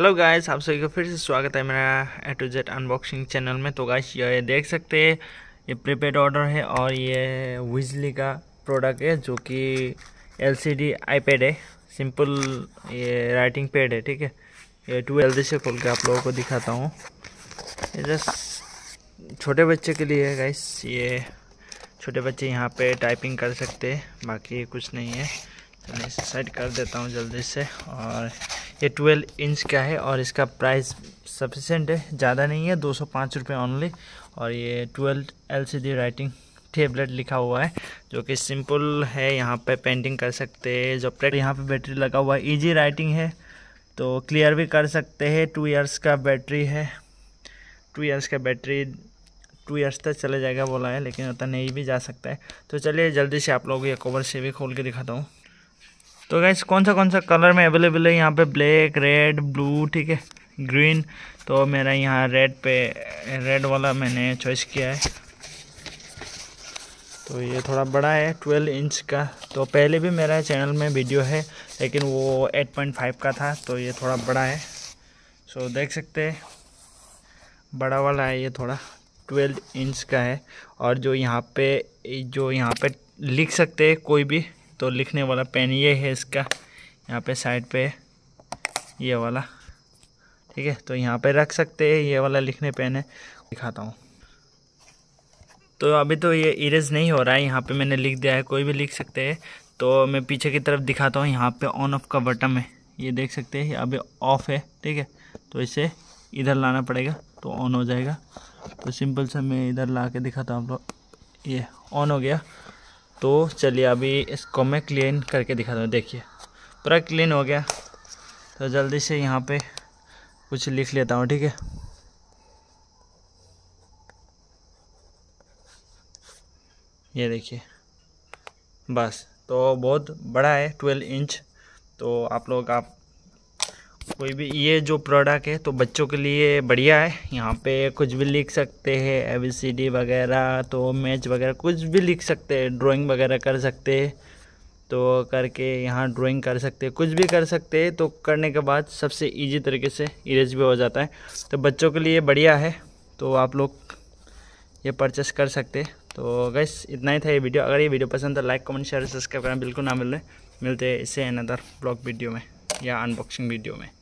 hello guys आप सभी का फिर से स्वागत है मेरा A to Z unboxing channel में तो गाइस ये देख सकते हैं ये प्रीपेड ऑर्डर है और ये विजली का प्रोडक्ट है जो कि एलसीडी आईपैड है सिंपल ये राइटिंग पैड है ठीक है ये टू एल से खोल के आप लोगों को दिखाता हूँ ये जस्ट छोटे बच्चे के लिए है गाइस ये छोटे बच्चे यहाँ पर टाइपिंग कर सकते बाकी कुछ नहीं है तो मैं इसे सेट कर देता हूँ जल्दी से और ये ट्वेल्व इंच का है और इसका प्राइस सफिशेंट है ज़्यादा नहीं है दो सौ पाँच रुपये ऑनली और ये ट्वेल्व डी राइटिंग टेबलेट लिखा हुआ है जो कि सिंपल है यहाँ पे पेंटिंग कर सकते हैं जो प्रेक्ट यहाँ पे बैटरी लगा हुआ है इजी राइटिंग है तो क्लियर भी कर सकते हैं टू इयर्स का बैटरी है टू इयर्स का बैटरी टू इयर्स तक चले जाएगा बोला है लेकिन उतना नहीं भी जा सकता है तो चलिए जल्दी से आप लोग ये कवर से भी खोल के दिखाता हूँ तो गैस कौन सा कौन सा कलर में अवेलेबल है यहाँ पे ब्लैक रेड ब्लू ठीक है ग्रीन तो मेरा यहाँ रेड पे रेड वाला मैंने चॉइस किया है तो ये थोड़ा बड़ा है 12 इंच का तो पहले भी मेरा चैनल में वीडियो है लेकिन वो 8.5 का था तो ये थोड़ा बड़ा है सो so, देख सकते हैं बड़ा वाला है ये थोड़ा 12 इंच का है और जो यहाँ पे जो यहाँ पे लिख सकते हैं कोई भी तो लिखने वाला पेन ये है इसका यहाँ पे साइड पे ये वाला ठीक है तो यहाँ पे रख सकते हैं ये वाला लिखने पेन है दिखाता हूँ तो अभी तो ये इरेज नहीं हो रहा है यहाँ पे मैंने लिख दिया है कोई भी लिख सकते हैं तो मैं पीछे की तरफ दिखाता हूँ यहाँ पे ऑन ऑफ का बटन है ये देख सकते हैं अभी ऑफ है ठीक है तो इसे इधर लाना पड़ेगा तो ऑन हो जाएगा तो सिंपल सा मैं इधर ला के दिखाता हूँ आप लोग ये ऑन हो गया तो चलिए अभी इसको मैं क्लीन करके दिखा दूँ देखिए पूरा क्लीन हो गया तो जल्दी से यहाँ पे कुछ लिख लेता हूँ ठीक है ये देखिए बस तो बहुत बड़ा है ट्वेल्व इंच तो आप लोग आप कोई भी ये जो प्रोडक्ट है तो बच्चों के लिए बढ़िया है यहाँ पे कुछ भी लिख सकते हैं ए बी सी डी वगैरह तो मैच वगैरह कुछ भी लिख सकते हैं ड्राइंग वगैरह कर सकते हैं तो करके यहाँ ड्राइंग कर सकते हैं कुछ भी कर सकते हैं तो करने के बाद सबसे इजी तरीके से इरेज भी हो जाता है तो बच्चों के लिए बढ़िया है तो आप लोग ये परचेस कर सकते तो गैस इतना ही था ये वीडियो अगर ये वीडियो पसंद तो लाइक कमेंट शेयर सब्सक्राइब करना बिल्कुल ना मिल रहे मिलते हैं इससे अनदर ब्लॉग वीडियो में या अनबॉक्सिंग वीडियो में